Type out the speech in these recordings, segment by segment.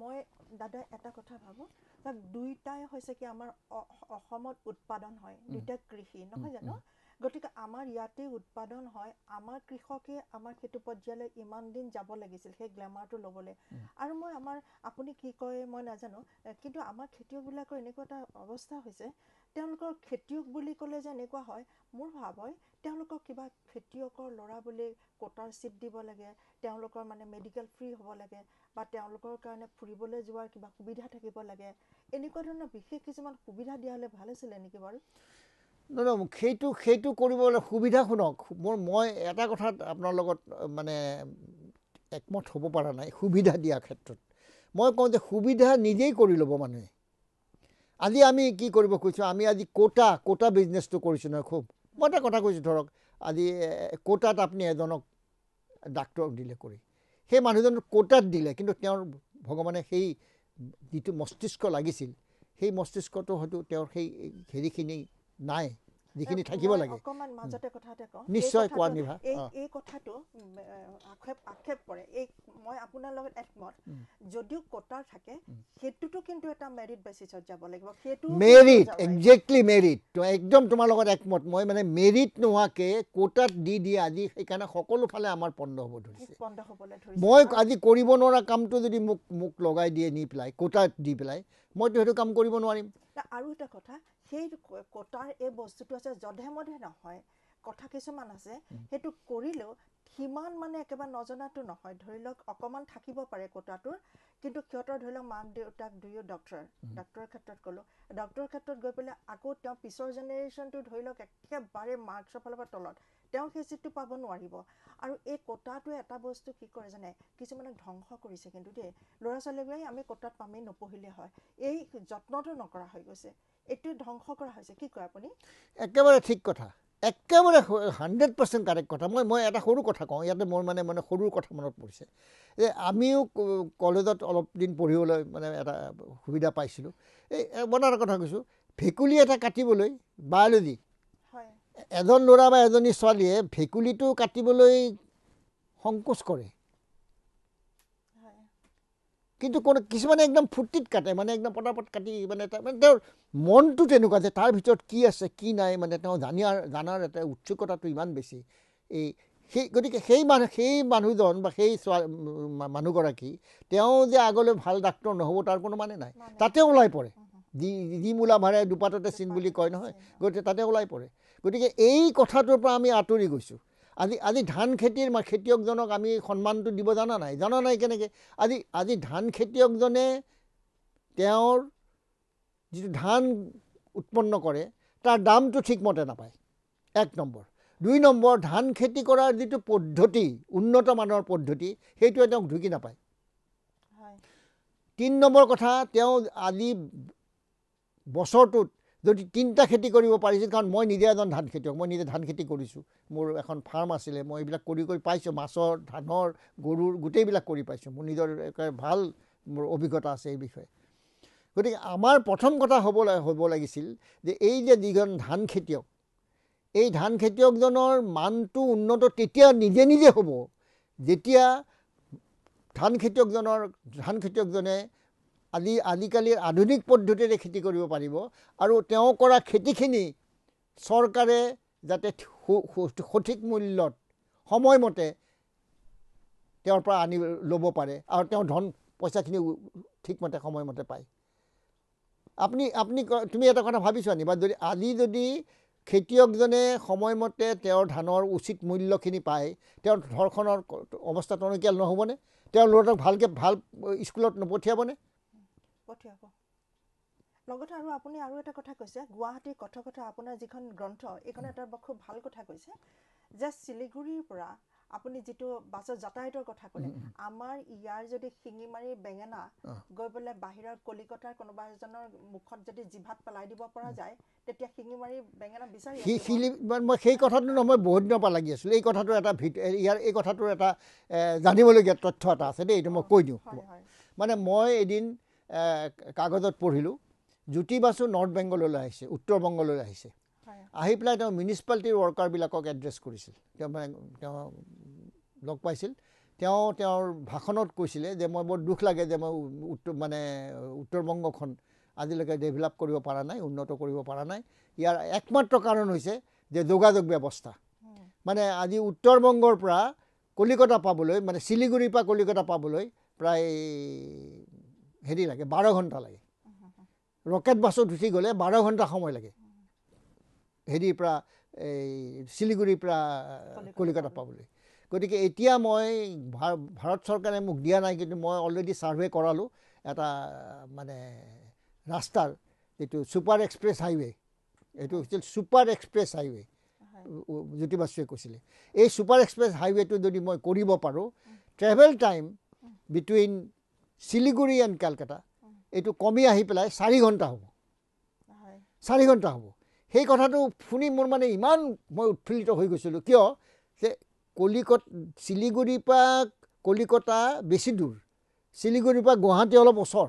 মই দাদা এটা কথা ভাবোঁ যে দুয়োটাই হৈছে কি আমাৰ অসমত উৎপাদন হয় দুয়োটাই কৃষি নহয় জানো গতিকে আমাৰ ইয়াতে উৎপাদন হয় আমাৰ কৃষকে আমাৰ সেইটো পৰ্যায়লৈ ইমান দিন যাব লাগিছিল সেই গ্লেমাৰটো ল'বলৈ আৰু মই আমাৰ আপুনি কি কয় মই নাজানো কিন্তু আমাৰ খেতিয়কবিলাকৰ এনেকুৱা এটা অৱস্থা হৈছে তেওঁলোকৰ খেতিয়ক বুলি ক'লে যে এনেকুৱা হয় মোৰ ভাৱ হয় তেওঁলোকক কিবা খেতিয়কৰ ল'ৰা বুলি কোটাৰ চিট দিব লাগে তেওঁলোকৰ মানে মেডিকেল ফ্ৰী হ'ব লাগে বা তেওঁলোকৰ কাৰণে ফুৰিবলৈ যোৱাৰ কিবা সুবিধা থাকিব লাগে এনেকুৱা ধৰণৰ বিশেষ কিছুমান সুবিধা দিয়া হ'লে ভাল আছিলে নেকি বাৰু নহয় সেইটো সেইটো কৰিবলৈ সুবিধা শুনক মোৰ মই এটা কথাত আপোনাৰ লগত মানে একমত হ'ব পৰা নাই সুবিধা দিয়াৰ ক্ষেত্ৰত মই কওঁ যে সুবিধা নিজেই কৰি ল'ব মানুহে আজি আমি কি কৰিব খুজিছোঁ আমি আজি কোটা কোটা বিজনেছটো কৰিছোঁ নহয় খুব মই এটা কথা কৈছোঁ ধৰক আজি কোটাত আপুনি এজনক ডাক্তৰক দিলে কৰি সেই মানুহজন কোটাত দিলে কিন্তু তেওঁৰ ভগৱানে সেই যিটো মস্তিষ্ক লাগিছিল সেই মস্তিষ্কটো হয়তো তেওঁৰ সেই হেৰিখিনি নাই যিখিনি থাকিব লাগে নিশ্চয় কোৱা নিভা এই কথাটো আক্ষেপ আক্ষেপ পৰে এই মই আপোনাৰ লগত একমত যদিও কটাৰ থাকে সেইটোতো কিন্তু এটা মেৰিট বেচিছত যাব লাগিব সেইটো মেৰিট একজেক্টলি মেৰিট একদম তোমাৰ লগত একমত মই মানে মেৰিট নোহোৱাকে কোটাত দি দিয়ে আজি সেইকাৰণে সকলো ফালে আমাৰ পণ্ড হ'ব ধৰিছে মই আজি কৰিব নোৱাৰা কামটো যদি মোক মোক লগাই দিয়ে নি পেলাই কোটাত দি পেলাই মইতো সেইটো কাম কৰিব নোৱাৰিম আৰু এটা কথা সেই কটাৰ এই বস্তুটো আছে যধে মধে নহয় কথা কিছুমান আছে সেইটো কৰিলেও সিমান মানে একেবাৰে নজনাটো নহয় ধৰি লওক অকণমান থাকিব পাৰে কটাটোৰ কিন্তু সিহঁতৰ ধৰি লওক মাক দেউতাক দুয়ো ডক্টৰ ডক্টৰৰ ক্ষেত্ৰত ক'লোঁ ডক্টৰৰ ক্ষেত্ৰত গৈ পেলাই আকৌ তেওঁ পিছৰ জেনেৰেশ্যনটো ধৰি লওক একেবাৰে মাৰ্কছৰ ফালৰ পৰা তলত তেওঁ সেই চিটটো পাব নোৱাৰিব আৰু এই কটাটোৱে এটা বস্তু কি কৰে জানে কিছুমানক ধ্বংস কৰিছে কিন্তু দেই ল'ৰা ছোৱালীবোৰে আমি কটাত পামেই নপঢ়িলে হয় এই যত্নটো নকৰা হৈ গৈছে এইটো ধ্বংস কৰা হৈছে কি কয় আপুনি একেবাৰে ঠিক কথা একেবাৰে হাণ্ড্ৰেড পাৰ্চেণ্ট কাৰেক্ট কথা মই মই এটা সৰু কথা কওঁ ইয়াতে মোৰ মানে মানে সৰু কথা মনত পৰিছে যে আমিও কলেজত অলপ দিন পঢ়িবলৈ মানে এটা সুবিধা পাইছিলোঁ এই মই এটা কথা কৈছোঁ ভেকুলী এটা কাটিবলৈ বায়'লজি এজন ল'ৰা বা এজনী ছোৱালীয়ে ভেকুলীটো কাটিবলৈ সংকোচ কৰে কিন্তু কোনো কিছুমানে একদম ফূৰ্তিত কাটে মানে একদম পটাপট কাটি মানে মানে তেওঁৰ মনটো তেনেকুৱা যে তাৰ ভিতৰত কি আছে কি নাই মানে তেওঁ জানি জানাৰ এটা উৎসুকতাটো ইমান বেছি এই সেই গতিকে সেই মানুহ সেই মানুহজন বা সেই ছোৱা মানুহগৰাকী তেওঁ যে আগলৈ ভাল ডাক্তৰ নহ'ব তাৰ কোনো মানে নাই তাতে ওলাই পৰে যি যি মূলা মাৰে দুপাততে চিন বুলি কয় নহয় গতিকে তাতে ওলাই পৰে গতিকে এই কথাটোৰ পৰা আমি আঁতৰি গৈছোঁ আজি আজি ধান খেতিৰ মা খেতিয়কজনক আমি সন্মানটো দিব জানা নাই জানা নাই কেনেকৈ আজি আজি ধান খেতিয়কজনে তেওঁৰ যিটো ধান উৎপন্ন কৰে তাৰ দামটো ঠিকমতে নাপায় এক নম্বৰ দুই নম্বৰ ধান খেতি কৰাৰ যিটো পদ্ধতি উন্নত মানৰ পদ্ধতি সেইটোৱে তেওঁক ঢুকি নাপায় তিনি নম্বৰ কথা তেওঁ আজি বছৰটোত যদি তিনিটা খেতি কৰিব পাৰিছিল কাৰণ মই নিজে এজন ধান খেতিয়ক মই নিজে ধান খেতি কৰিছোঁ মোৰ এখন ফাৰ্ম আছিলে মই এইবিলাক কৰি কৰি পাইছোঁ মাছৰ ধানৰ গৰুৰ গোটেইবিলাক কৰি পাইছোঁ মোৰ নিজৰ একেবাৰে ভাল মোৰ অভিজ্ঞতা আছে এই বিষয়ে গতিকে আমাৰ প্ৰথম কথা হ'ব হ'ব লাগিছিল যে এই যে যিজন ধান খেতিয়ক এই ধান খেতিয়কজনৰ মানটো উন্নত তেতিয়া নিজে নিজে হ'ব যেতিয়া ধান খেতিয়কজনৰ ধান খেতিয়কজনে আজি আজিকালি আধুনিক পদ্ধতিৰে খেতি কৰিব পাৰিব আৰু তেওঁ কৰা খেতিখিনি চৰকাৰে যাতে সঠিক মূল্যত সময়মতে তেওঁৰ পৰা আনি ল'ব পাৰে আৰু তেওঁ ধন পইচাখিনি ঠিকমতে সময়মতে পায় আপুনি আপুনি তুমি এটা কথা ভাবিছোঁ বা যদি আজি যদি খেতিয়কজনে সময়মতে তেওঁৰ ধানৰ উচিত মূল্যখিনি পায় তেওঁৰ ঘৰখনৰ অৱস্থা টনকিয়াল নহ'বনে তেওঁৰ ল'ৰাটোক ভালকৈ ভাল স্কুলত নপঠিয়াবনে পঠিয়াব লগতে আৰু আপুনি আৰু এটা কথা কৈছে গুৱাহাটীৰ কথকথা আপোনাৰ যিখন গ্ৰন্থ এইখন এটা খুব ভাল কথা কৈছে যে শিলিগুৰিৰ পৰা আপুনি যিটো বাছত যাতায়াতৰ কথা ক'লে আমাৰ ইয়াৰ যদি শিঙিমাৰী বেঙেনা গৈ পেলাই বাহিৰৰ কলিকতাৰ কোনোবা এজনৰ মুখত যদি জিভাত পেলাই দিব পৰা যায় তেতিয়া শিঙিমাৰী বেঙেনা বিচাৰি মই সেই কথাটো নহয় বহুত দিনৰ পৰা লাগি আছিলোঁ এই কথাটো এটা ইয়াৰ এই কথাটোৰ এটা জানিবলগীয়া তথ্য এটা আছে দেই এইটো মই কৈ দিওঁ মানে মই এদিন কাগজত পঢ়িলোঁ জ্যোতি বাসু নৰ্থ বেংগললৈ আহিছে উত্তৰ বংগলৈ আহিছে আহি পেলাই তেওঁ মিউনিচিপালিটিৰ ৱৰ্কাৰবিলাকক এড্ৰেছ কৰিছিল তেওঁ মানে তেওঁ লগ পাইছিল তেওঁ তেওঁৰ ভাষণত কৈছিলে যে মই বৰ দুখ লাগে যে মই উত্তৰ মানে উত্তৰ বংগখন আজিলৈকে ডেভেলপ কৰিব পৰা নাই উন্নত কৰিব পৰা নাই ইয়াৰ একমাত্ৰ কাৰণ হৈছে যে যোগাযোগ ব্যৱস্থা মানে আজি উত্তৰ বংগৰ পৰা কলিকতা পাবলৈ মানে শিলিগুৰিৰ পৰা কলিকতা পাবলৈ প্ৰায় হেৰি লাগে বাৰ ঘণ্টা লাগে ৰকেট বাছত উঠি গ'লে বাৰ ঘণ্টা সময় লাগে হেৰিৰ পৰা এই শিলিগুৰিৰ পৰা কলিকতা পাবলৈ গতিকে এতিয়া মই ভাৰত চৰকাৰে মোক দিয়া নাই কিন্তু মই অলৰেডি ছাৰ্ভে কৰালোঁ এটা মানে ৰাস্তাৰ যিটো ছুপাৰ এক্সপ্ৰেছ হাইৱে এইটো হৈছিল ছুপাৰ এক্সপ্ৰেছ হাইৱে জ্যোতিবাসুৱে কৈছিলে এই ছুপাৰ এক্সপ্ৰেছ হাইৱেটো যদি মই কৰিব পাৰোঁ travel time between Siliguri and Kolkata এইটো কমি আহি পেলাই চাৰি ঘণ্টা হ'ব চাৰি ঘণ্টা হ'ব সেই কথাটো শুনি মোৰ মানে ইমান মই উৎফুল্লিত হৈ গৈছিলোঁ কিয় যে কলিকত শিলিগুৰিৰ পৰা কলিকতা বেছি দূৰ শিলিগুৰিৰ পৰা গুৱাহাটী অলপ ওচৰ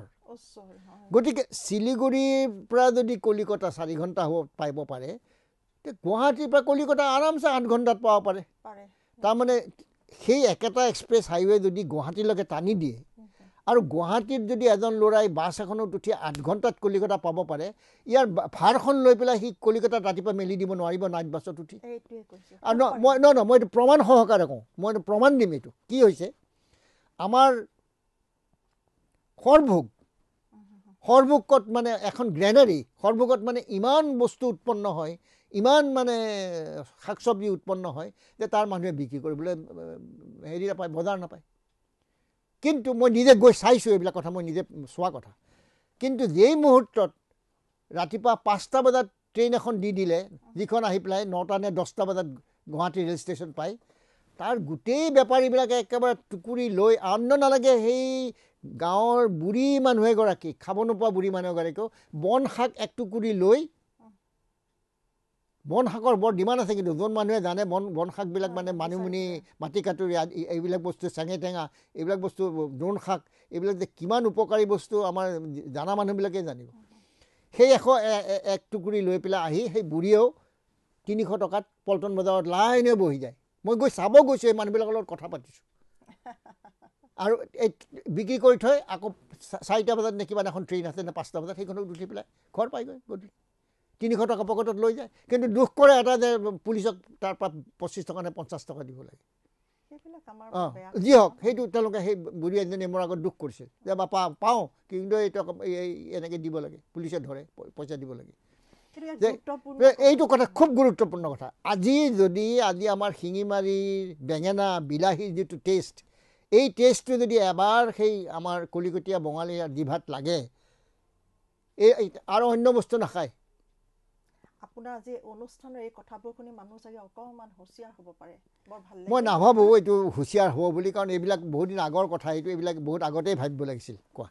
গতিকে শিলিগুৰিৰ পৰা যদি কলিকতা চাৰি ঘণ্টা হ'ব পাৰিব পাৰে তেতিয়া গুৱাহাটীৰ পৰা কলিকতা আৰামছে আঠ ঘণ্টাত পাব পাৰে তাৰমানে সেই একেটা এক্সপ্ৰেছ হাইৱে যদি গুৱাহাটীলৈকে টানি দিয়ে আৰু গুৱাহাটীত যদি এজন ল'ৰাই বাছ এখনত উঠি আঠ ঘণ্টাত কলিকতা পাব পাৰে ইয়াৰ ভাৰখন লৈ পেলাই সি কলিকতাত ৰাতিপুৱা মেলি দিব নোৱাৰিব নাইট বাছত উঠি আৰু ন মই ন ন মই এইটো প্ৰমাণ সহকাৰে কওঁ মই এইটো প্ৰমাণ দিম এইটো কি হৈছে আমাৰ সৰভোগ সৰভোগত মানে এখন গ্ৰেনেৰী সৰভোগত মানে ইমান বস্তু উৎপন্ন হয় ইমান মানে শাক চব্জি উৎপন্ন হয় যে তাৰ মানুহে বিক্ৰী কৰিবলৈ হেৰি নাপায় বজাৰ নাপায় কিন্তু মই নিজে গৈ চাইছোঁ এইবিলাক কথা মই নিজে চোৱা কথা কিন্তু যেই মুহূৰ্তত ৰাতিপুৱা পাঁচটা বজাত ট্ৰেইন এখন দি দিলে যিখন আহি পেলাই নটা নে দহটা বজাত গুৱাহাটী ৰেল ষ্টেচন পায় তাৰ গোটেই বেপাৰীবিলাকে একেবাৰে টুকুৰি লৈ আন্য নালাগে সেই গাঁৱৰ বুঢ়ী মানুহ এগৰাকী খাব নোপোৱা বুঢ়ী মানুহ এগৰাকীও বন শাক এক টুকুৰি লৈ বন শাকৰ বৰ ডিমাণ্ড আছে কিন্তু যোন মানুহে জানে বন বন শাকবিলাক মানে মানিমুনি মাটি কাটৰি এইবিলাক বস্তু চেঙে টেঙা এইবিলাক বস্তু দ্ৰোণ শাক এইবিলাক যে কিমান উপকাৰী বস্তু আমাৰ জানা মানুহবিলাকেই জানিব সেই এশ এক টুকুৰি লৈ পেলাই আহি সেই বুঢ়ীয়েও তিনিশ টকাত পল্টন বজাৰত লাইনে বহি যায় মই গৈ চাব গৈছোঁ এই মানুহবিলাকৰ লগত কথা পাতিছোঁ আৰু এই বিক্ৰী কৰি থৈ আকৌ চাৰিটা বজাত নে কিবা এখন ট্ৰেইন আছে নে পাঁচটা বজাত সেইখনক উঠি পেলাই ঘৰ পাই গৈ গধূলি তিনিশ টকা পকেটত লৈ যায় কিন্তু দুখ কৰে এটা যে পুলিচক তাৰপৰা পঁচিছ টকা নে পঞ্চাছ টকা দিব লাগে অঁ যি হওক সেইটো তেওঁলোকে সেই বুঢ়ী এজনীয়ে মোৰ আগত দুখ কৰিছে যে বাপা পাওঁ কিন্তু এইটো এনেকৈ দিব লাগে পুলিচে ধৰে পইচা দিব লাগে এইটো কথা খুব গুৰুত্বপূৰ্ণ কথা আজি যদি আজি আমাৰ শিঙিমাৰীৰ বেঙেনা বিলাহীৰ যিটো টেষ্ট এই টেষ্টটো যদি এবাৰ সেই আমাৰ কলিকতীয়া বঙালী দ্বিভাত লাগে এই আৰু অন্য বস্তু নাখায় আপোনাৰ যি অনুষ্ঠানৰ এই কথাবোৰ শুনি মানুহ চাগে অকণমান হুঁচিয়াৰ হ'ব পাৰে মই নাভাবোঁ এইটো হুঁচিয়াৰ হ'ব বুলি কাৰণ এইবিলাক বহুত আগৰ কথা এইটো এইবিলাক বহুত আগতেই ভাবিব লাগিছিল কোৱা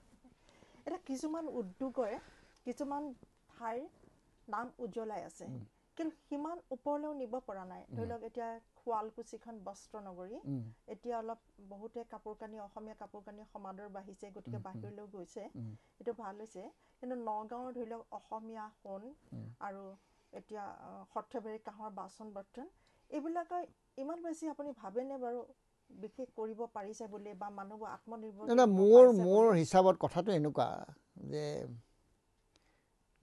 এটা কিছুমান উদ্যোগে কিছুমান ঠাইৰ নাম উজ্বলাই আছে কিন্তু সিমান ওপৰলৈও নিব পৰা নাই ধৰি লওক এতিয়া শুৱালকুচিখন বস্ত্ৰনগৰী এতিয়া অলপ বহুতে কাপোৰ কানি অসমীয়া কাপোৰ কানি সমাদৰ বাঢ়িছে গতিকে বাহিৰলৈ গৈছে এইটো ভাল হৈছে কিন্তু নগাঁৱৰ ধৰি লওক অসমীয়া সোণ আৰু এতিয়া সৰ্থেবাৰী কাঁহৰ বাচন বৰ্তন এইবিলাক ইমান বেছি আপুনি ভাবেনে বাৰু বিশেষ কৰিব পাৰিছে বুলি বা মানুহবোৰ আত্মনিৰ্ভৰ নাই মোৰ মোৰ হিচাপত কথাটো এনেকুৱা যে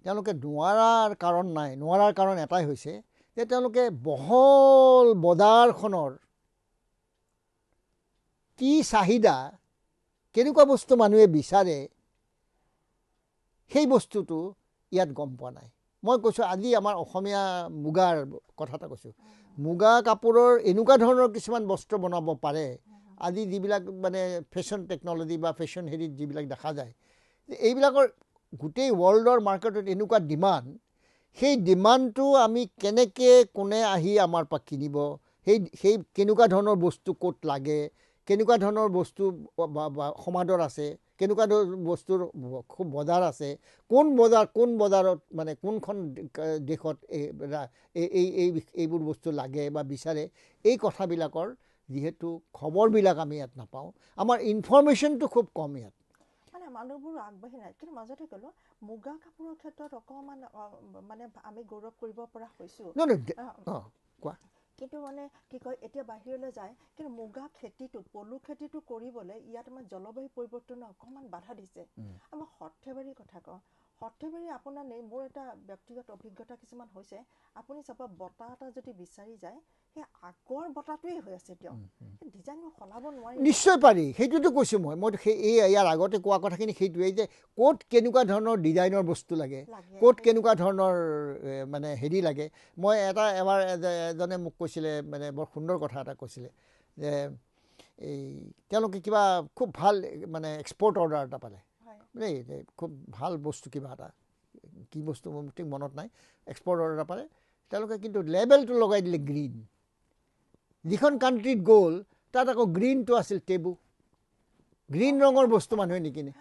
তেওঁলোকে নোৱাৰাৰ কাৰণ নাই নোৱাৰাৰ কাৰণ এটাই হৈছে যে তেওঁলোকে বহল বজাৰখনৰ কি চাহিদা কেনেকুৱা বস্তু মানুহে বিচাৰে সেই বস্তুটো ইয়াত গম পোৱা নাই মই কৈছোঁ আজি আমাৰ অসমীয়া মুগাৰ কথা এটা কৈছোঁ মুগা কাপোৰৰ এনেকুৱা ধৰণৰ কিছুমান বস্ত্ৰ বনাব পাৰে আজি যিবিলাক মানে ফেশ্বন টেকন'লজি বা ফেশ্বন হেৰিত যিবিলাক দেখা যায় যে এইবিলাকৰ গোটেই ৱৰ্ল্ডৰ মাৰ্কেটত এনেকুৱা ডিমাণ্ড সেই ডিমাণ্ডটো আমি কেনেকৈ কোনে আহি আমাৰ পৰা কিনিব সেই সেই কেনেকুৱা ধৰণৰ বস্তু ক'ত লাগে কেনেকুৱা ধৰণৰ বস্তু সমাদৰ আছে কেনেকুৱা ধৰণৰ বস্তুৰ খুব বজাৰ আছে কোন বজাৰ কোন বজাৰত মানে কোনখন দেশত এই এই এইবোৰ বস্তু লাগে বা বিচাৰে এই কথাবিলাকৰ যিহেতু খবৰবিলাক আমি ইয়াত নাপাওঁ আমাৰ ইনফৰ্মেশ্যনটো খুব কম ইয়াত মানুহবোৰ আগবাঢ়ি নাই কিন্তু মাজতে ক'লো মুগা কাপোৰৰ ক্ষেত্ৰত অকণমান মানে আমি গৌৰৱ কৰিব পৰা হৈছোঁ কোৱা কিন্তু মানে কি কয় এতিয়া বাহিৰলৈ যায় কিন্তু মুগা খেতিটো পলু খেতিটো কৰিবলৈ ইয়াত আমাৰ জলবায়ু পৰিৱৰ্তনে অকণমান বাধা দিছে আমাৰ সৰ্থেবাৰীৰ কথা কওঁ সৰ্থেবাৰী আপোনাৰ নেই মোৰ এটা ব্যক্তিগত অভিজ্ঞতা কিছুমান হৈছে আপুনি চাবা বঁটা এটা যদি বিচাৰি যায় নিশ্চয় পাৰি সেইটোতো কৈছোঁ মই মই সেই এই ইয়াৰ আগতে কোৱা কথাখিনি সেইটোৱেই যে ক'ত কেনেকুৱা ধৰণৰ ডিজাইনৰ বস্তু লাগে ক'ত কেনেকুৱা ধৰণৰ মানে হেৰি লাগে মই এটা এবাৰ এজনে মোক কৈছিলে মানে বৰ সুন্দৰ কথা এটা কৈছিলে যে এই তেওঁলোকে কিবা খুব ভাল মানে এক্সপৰ্ট অৰ্ডাৰ এটা পালে দেই খুব ভাল বস্তু কিবা এটা কি বস্তু মোৰ ঠিক মনত নাই এক্সপৰ্টৰ এটা পালে তেওঁলোকে কিন্তু লেবেলটো লগাই দিলে গ্ৰীণ যিখন কাণ্ট্ৰিত গ'ল তাত আকৌ গ্ৰীণটো আছিল টেবু গ্ৰীণ ৰঙৰ বস্তু মানুহে নিকিনে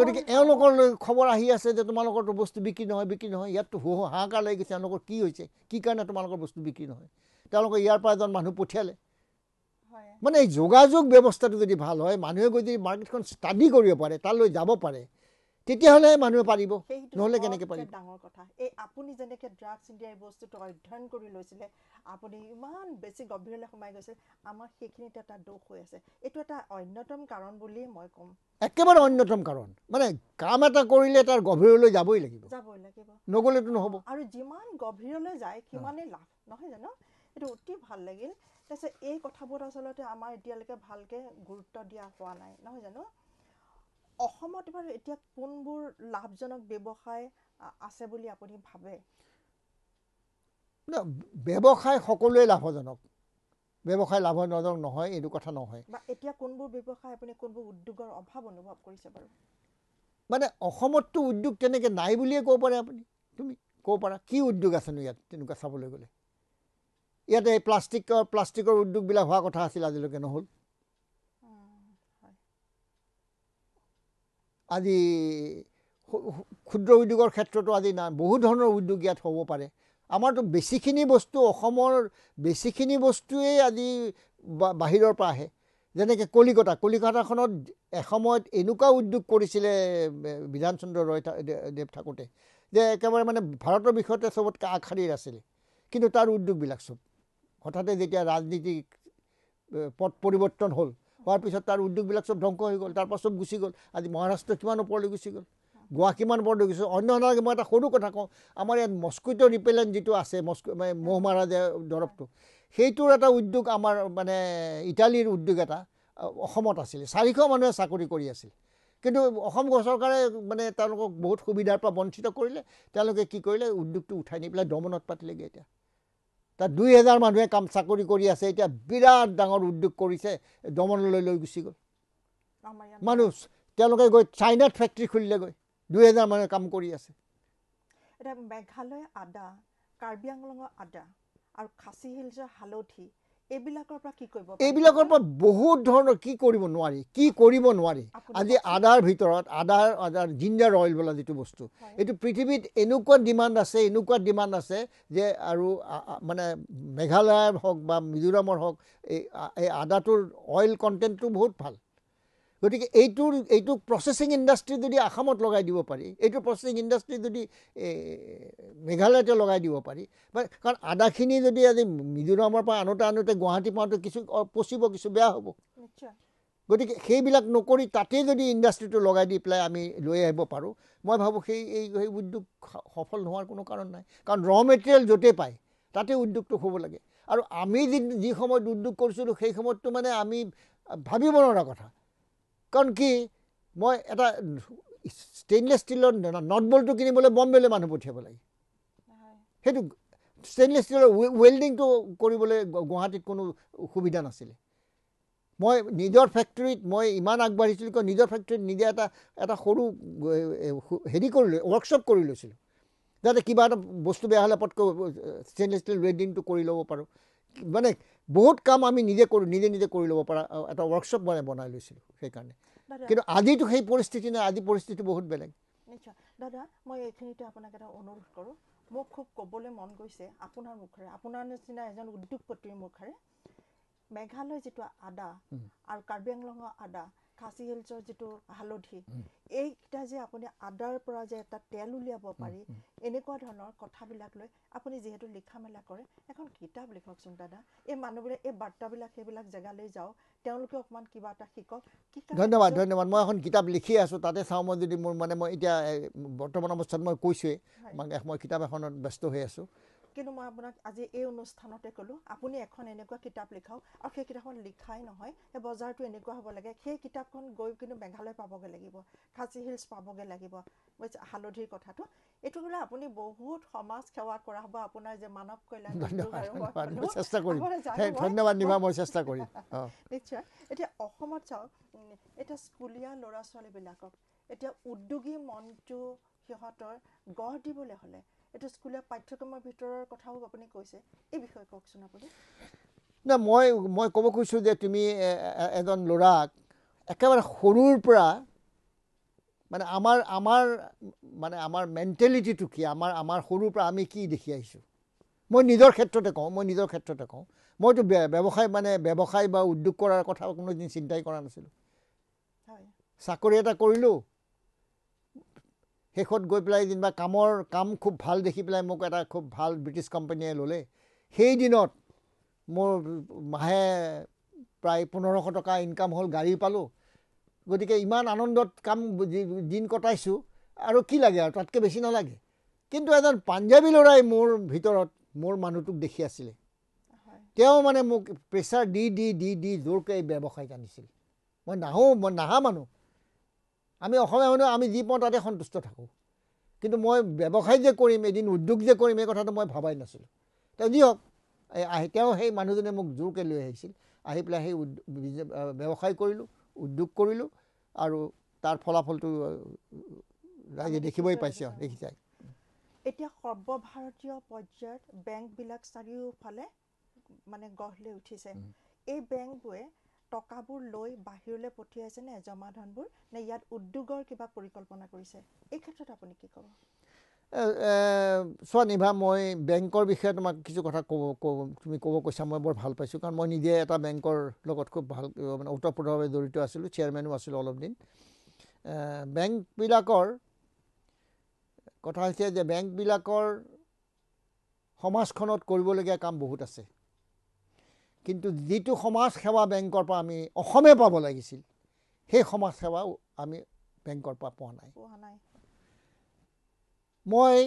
গতিকে এওঁলোকৰ খবৰ আহি আছে যে তোমালোকৰতো বস্তু বিক্ৰী নহয় বিক্ৰী নহয় ইয়াততো হো হাহাকাৰ লাগি গৈছে এওঁলোকৰ কি হৈছে কি কাৰণে তোমালোকৰ বস্তু বিক্ৰী নহয় তেওঁলোকে ইয়াৰ পৰা এজন মানুহ পঠিয়ালে মানে এই যোগাযোগ ব্যৱস্থাটো যদি ভাল হয় মানুহে গৈ যদি মাৰ্কেটখন ষ্টাডি কৰিব পাৰে তালৈ যাব পাৰে তেতিয়াহ'লে মানুহে পাৰিব নহ'লে কেনেকৈ পাৰিব ডাঙৰ কথা এই আপুনি যেনেকৈ ড্ৰাগছ ইণ্ডিয়া এই বস্তুটো অধ্যয়ন কৰি লৈছিলে আপুনি ইমান বেছি গভীৰলৈ সোমাই গৈছিল আমাৰ সেইখিনিত এটা দোষ হৈ আছে এইটো এটা অন্যতম কাৰণ বুলিয়ে মই ক'ম একেবাৰে অন্যতম কাৰণ মানে কাম এটা কৰিলে তাৰ গভীৰলৈ যাবই লাগিব যাবই লাগিব নগ'লেতো নহ'ব আৰু যিমান গভীৰলৈ যায় সিমানেই লাভ নহয় জানো এইটো অতি ভাল লাগিল তাৰপিছত এই কথাবোৰত আচলতে আমাৰ এতিয়ালৈকে ভালকৈ গুৰুত্ব দিয়া হোৱা নাই নহয় জানো অসমত বাৰু এতিয়া কোনবোৰ লাভজনক ব্যৱসায় আছে বুলি আপুনি ভাবে ব্যৱসায় সকলোৱে লাভজনক ব্যৱসায় লাভজনক নহয় এইটো কথা নহয় বা এতিয়া কোনবোৰ ব্যৱসায় আপুনি কোনবোৰ উদ্যোগৰ অভাৱ অনুভৱ কৰিছে বাৰু মানে অসমততো উদ্যোগ তেনেকৈ নাই বুলিয়ে ক'ব পাৰে আপুনি তুমি ক'ব পাৰা কি উদ্যোগ আছেনো ইয়াত তেনেকুৱা চাবলৈ গ'লে ইয়াতে এই প্লাষ্টিকৰ প্লাষ্টিকৰ উদ্যোগবিলাক হোৱা কথা আছিল আজিলৈকে নহ'ল আজি ক্ষুদ্ৰ উদ্যোগৰ ক্ষেত্ৰতো আজি নাই বহু ধৰণৰ উদ্যোগ ইয়াত হ'ব পাৰে আমাৰতো বেছিখিনি বস্তু অসমৰ বেছিখিনি বস্তুৱেই আজি বাহিৰৰ পৰা আহে যেনেকৈ কলিকতা কলিকতাখনত এসময়ত এনেকুৱা উদ্যোগ কৰিছিলে বিধান চন্দ্ৰ ৰয় দেৱ থাকোঁতে যে একেবাৰে মানে ভাৰতৰ বিষয়তে চবতকৈ আগশাৰীৰ আছিলে কিন্তু তাৰ উদ্যোগবিলাক চব হঠাতে যেতিয়া ৰাজনীতিক পথ পৰিৱৰ্তন হ'ল হোৱাৰ পিছত তাৰ উদ্যোগবিলাক চব ধ্বংস হৈ গ'ল তাৰপৰা চব গুচি গ'ল আজি মহাৰাষ্ট্ৰ কিমান ওপৰলৈ গুচি গ'ল গোৱা কিমান ওপৰলৈ গুচি গ'ল অন্য নালাগে মই এটা সৰু কথা কওঁ আমাৰ ইয়াত মস্কুইটো ৰিপেলেণ্ট যিটো আছে মস্কু মানে মহ মহাৰাজে দৰৱটো সেইটোৰ এটা উদ্যোগ আমাৰ মানে ইটালীৰ উদ্যোগ এটা অসমত আছিলে চাৰিশ মানুহে চাকৰি কৰি আছিল কিন্তু অসম চৰকাৰে মানে তেওঁলোকক বহুত সুবিধাৰ পৰা বঞ্চিত কৰিলে তেওঁলোকে কি কৰিলে উদ্যোগটো উঠাই নি পেলাই দমনত পাতিলেগৈ এতিয়া তাত দুই হেজাৰ মানুহে কাম চাকৰি কৰি আছে এতিয়া বিৰাট ডাঙৰ উদ্যোগ কৰিছে দমনলৈ লৈ গুচি গ'ল মানুহ তেওঁলোকে গৈ চাইনাত ফেক্টৰী খুলিলে গৈ দুই হেজাৰ মানুহে কাম কৰি আছে এতিয়া মেঘালয় আদা কাৰ্বি আংলঙৰ আদা আৰু খাচী হিলছৰ হালধি এইবিলাকৰ পৰা বহুত ধৰণৰ কি কৰিব নোৱাৰি কি কৰিব নোৱাৰি আজি আদাৰ ভিতৰত আদাৰ আদাৰ জিঞ্জাৰ অইল বোলা যিটো বস্তু এইটো পৃথিৱীত এনেকুৱা ডিমাণ্ড আছে এনেকুৱা ডিমাণ্ড আছে যে আৰু মানে মেঘালয়ৰ হওক বা মিজোৰামৰ হওক এই এই আদাটোৰ অইল কণ্টেণ্টটো বহুত ভাল গতিকে এইটোৰ এইটো প্ৰচেছিং ইণ্ডাষ্ট্ৰী যদি অসমত লগাই দিব পাৰি এইটো প্ৰচেছিং ইণ্ডাষ্ট্ৰী যদি মেঘালয়তে লগাই দিব পাৰি বা কাৰণ আদাখিনি যদি আজি মিজোৰামৰ পৰা আনোতে আনোতে গুৱাহাটী পাওঁতে কিছু পচিব কিছু বেয়া হ'ব গতিকে সেইবিলাক নকৰি তাতেই যদি ইণ্ডাষ্ট্ৰিটো লগাই দি পেলাই আমি লৈ আহিব পাৰোঁ মই ভাবোঁ সেই এই সেই উদ্যোগ সফল নোহোৱাৰ কোনো কাৰণ নাই কাৰণ ৰ মেটেৰিয়েল য'তেই পায় তাতে উদ্যোগটো হ'ব লাগে আৰু আমি যি যি সময়ত উদ্যোগ কৰিছিলোঁ সেই সময়ততো মানে আমি ভাবিব নোৱাৰা কথা কাৰণ কি মই এটা ষ্টেইনলেছ ষ্টিলৰ নট বল্টটো কিনিবলৈ বম্বেলৈ মানুহ পঠিয়াব লাগে সেইটো ষ্টেইনলেছ ষ্টীলৰ ৱেল্ডিংটো কৰিবলৈ গুৱাহাটীত কোনো সুবিধা নাছিলে মই নিজৰ ফেক্টৰীত মই ইমান আগবাঢ়িছিলোঁ কিয় নিজৰ ফেক্টৰীত নিজে এটা এটা সৰু হেৰি কৰি লৈ ৱৰ্কশ্বপ কৰি লৈছিলোঁ যাতে কিবা এটা বস্তু বেয়া হ'লে পটকৈ ষ্টেইনলেছ ষ্টীল ৱেল্ডিংটো কৰি ল'ব পাৰোঁ মানে বহুত কাম আমি নিজে কৰোঁ নিজে নিজে কৰি ল'ব পৰা এটা ৱৰ্কশ্বপ মানে বনাই লৈছিলোঁ সেইকাৰণে কিন্তু আজিতো সেই পৰিস্থিতি নাই আজি পৰিস্থিতি বহুত বেলেগ দাদা মই এইখিনিতে আপোনাক এটা অনুৰোধ কৰোঁ মোক খুব ক'বলৈ মন গৈছে আপোনাৰ মুখেৰে আপোনাৰ নিচিনা এজন উদ্যোগপতিৰ মুখেৰে মেঘালয় যিটো আদা আৰু কাৰ্বি আংলঙৰ আদা কাঁচি হেলচৰ যিটো হালধি এইকেইটা যে আপুনি আদাৰ পৰা যে এটা তেল উলিয়াব পাৰি এনেকুৱা ধৰণৰ কথাবিলাক লৈ আপুনি যিহেতু লিখা মেলা কৰে এখন কিতাপ লিখকচোন দাদা এই মানুহবিলাক এই বাৰ্তাবিলাক সেইবিলাক জেগালৈ যাওক তেওঁলোকে অকণমান কিবা এটা শিকক ধন্যবাদ ধন্যবাদ মই এখন কিতাপ লিখি আছোঁ তাতে চাওঁ মই যদি মোৰ মানে মই এতিয়া বৰ্তমান অৱস্থাত মই কৈছোঁৱেই মই কিতাপ এখনত ব্যস্ত হৈ আছোঁ কিন্তু মই আপোনাক আজি এই অনুষ্ঠানতে ক'লোঁ আপুনি এখন এনেকুৱা কিতাপ লিখাওক আৰু সেই কিতাপখন লিখাই নহয় সেই বজাৰটো এনেকুৱা হ'ব লাগে সেই কিতাপখন গৈ কিন্তু মেঘালয় পাবগৈ লাগিব খাচী হিলছ পাবগৈ লাগিব হালধিৰ কথাটো এইটো ক'লে আপুনি বহুত সমাজ সেৱা কৰা হ'ব আপোনাৰ যে মানৱ কল্যাণ নিশ্চয় এতিয়া অসমত চাওক এতিয়া স্কুলীয়া ল'ৰা ছোৱালীবিলাকক এতিয়া উদ্যোগী মনটো সিহঁতৰ গঢ় দিবলৈ হ'লে এইটো স্কুলীয়া পাঠ্যক্ৰমৰ ভিতৰৰ কথাও আপুনি কৈছে এই বিষয়ে কওকচোন আপুনি নাই মই মই ক'ব খুজিছোঁ যে তুমি এজন ল'ৰাক একেবাৰে সৰুৰ পৰা মানে আমাৰ আমাৰ মানে আমাৰ মেণ্টেলিটিটো কি আমাৰ আমাৰ সৰুৰ পৰা আমি কি দেখি আহিছোঁ মই নিজৰ ক্ষেত্ৰতে কওঁ মই নিজৰ ক্ষেত্ৰতে কওঁ মইতো ব্যৱসায় মানে ব্যৱসায় বা উদ্যোগ কৰাৰ কথা কোনোদিন চিন্তাই কৰা নাছিলোঁ চাকৰি এটা কৰিলোঁ শেষত গৈ পেলাই যেনিবা কামৰ কাম খুব ভাল দেখি পেলাই মোক এটা খুব ভাল ব্ৰিটিছ কোম্পানীয়ে ল'লে সেই দিনত মোৰ মাহে প্ৰায় পোন্ধৰশ টকা ইনকাম হ'ল গাড়ী পালোঁ গতিকে ইমান আনন্দত কাম দিন কটাইছোঁ আৰু কি লাগে আৰু তাতকৈ বেছি নালাগে কিন্তু এজন পাঞ্জাবী ল'ৰাই মোৰ ভিতৰত মোৰ মানুহটোক দেখি আছিলে তেওঁ মানে মোক প্ৰেছাৰ দি দি দি দি জোৰকৈ এই ব্যৱসায়ত আনিছিল মই নাহোঁ মই নাহা মানুহ আমি অসমীয়া মানুহ আমি যি পাওঁ তাতে সন্তুষ্ট থাকোঁ কিন্তু মই ব্যৱসায় যে কৰিম এদিন উদ্যোগ যে কৰিম এই কথাটো মই ভবাই নাছিলোঁ তেওঁ যি হওক আহি তেওঁ সেই মানুহজনে মোক জোৰকৈ লৈ আহিছিল আহি পেলাই সেই ব্যৱসায় কৰিলোঁ উদ্যোগ কৰিলোঁ আৰু তাৰ ফলাফলটো ৰাইজে দেখিবই পাইছে দেখি যায় এতিয়া সৰ্বভাৰতীয় পৰ্যায়ত বেংকবিলাক চাৰিওফালে মানে গঢ় লৈ উঠিছে এই বেংকবোৰে টকাবোৰ লৈ বাহিৰলৈ পঠিয়াইছেনে জমা ধনবোৰ নে ইয়াত উদ্যোগৰ কিবা পৰিকল্পনা কৰিছে এই ক্ষেত্ৰত আপুনি কি ক'ব চোৱা নিভা মই বেংকৰ বিষয়ে তোমাক কিছু কথা ক'ব তুমি ক'ব কৈছা মই বৰ ভাল পাইছোঁ কাৰণ মই নিজে এটা বেংকৰ লগত খুব ভাল মানে ওতঃপ্ৰোতভাৱে জড়িত আছিলোঁ চেয়াৰমেনো আছিলোঁ অলপ দিন বেংকবিলাকৰ কথা হৈছে যে বেংকবিলাকৰ সমাজখনত কৰিবলগীয়া কাম বহুত আছে কিন্তু যিটো সমাজ সেৱা বেংকৰ পৰা আমি অসমে পাব লাগিছিল সেই সমাজ সেৱাও আমি বেংকৰ পৰা পোৱা নাই মই